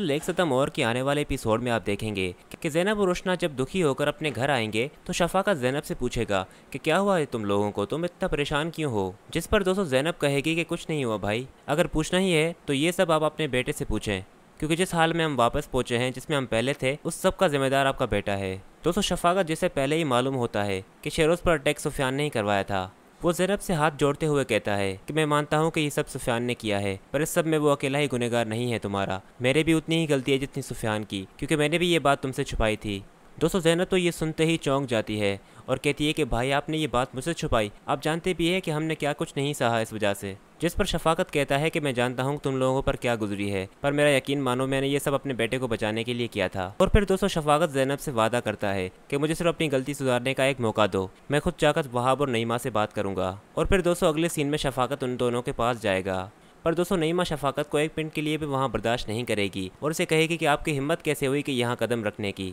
लेख सतम और की आने वाले एपिसोड में आप देखेंगे कि जैनब और रोशना जब दुखी होकर अपने घर आएंगे तो शफाकत जैनब से पूछेगा कि क्या हुआ है तुम लोगों को तुम इतना परेशान क्यों हो जिस पर दोस्तों जैनब कहेगी कि कुछ नहीं हुआ भाई अगर पूछना ही है तो ये सब आप अपने बेटे से पूछें क्योंकि जिस हाल में हम वापस पहुंचे हैं जिसमें हम पहले थे उस सब का जिम्मेदार आपका बेटा है दोस्तों शफाकत जिसे पहले ही मालूम होता है कि शेरोज पर अटैक सुफियान नहीं करवाया था वो जैनब से हाथ जोड़ते हुए कहता है कि मैं मानता हूँ कि ये सब सुफियान ने किया है पर इस सब में वो अकेला ही गुनहगार नहीं है तुम्हारा मेरे भी उतनी ही गलती है जितनी सुफियान की क्योंकि मैंने भी ये बात तुमसे छुपाई थी दोस्तों जैनब तो ये सुनते ही चौंक जाती है और कहती है कि भाई आपने ये बात मुझसे छुपाई आप जानते भी हैं कि हमने क्या कुछ नहीं सहा इस वजह से जिस पर शफाकत कहता है कि मैं जानता हूँ तुम लोगों पर क्या गुजरी है पर मेरा यकीन मानो मैंने ये सब अपने बेटे को बचाने के लिए किया था और फिर दोस्तों शफाकत जैनब से वादा करता है कि मुझे सिर्फ अपनी गलती सुधारने का एक मौका दो मैं खुद चाकत वहाब और नईमा से बात करूंगा और फिर दोस्तों अगले सीन में शफाकत उन दोनों के पास जाएगा पर दोस्तों नईमा शफाकत को एक मिनट के लिए भी वहाँ बर्दाश्त नहीं करेगी और उसे कहेगी कि आपकी हिम्मत कैसे हुई कि यहाँ कदम रखने की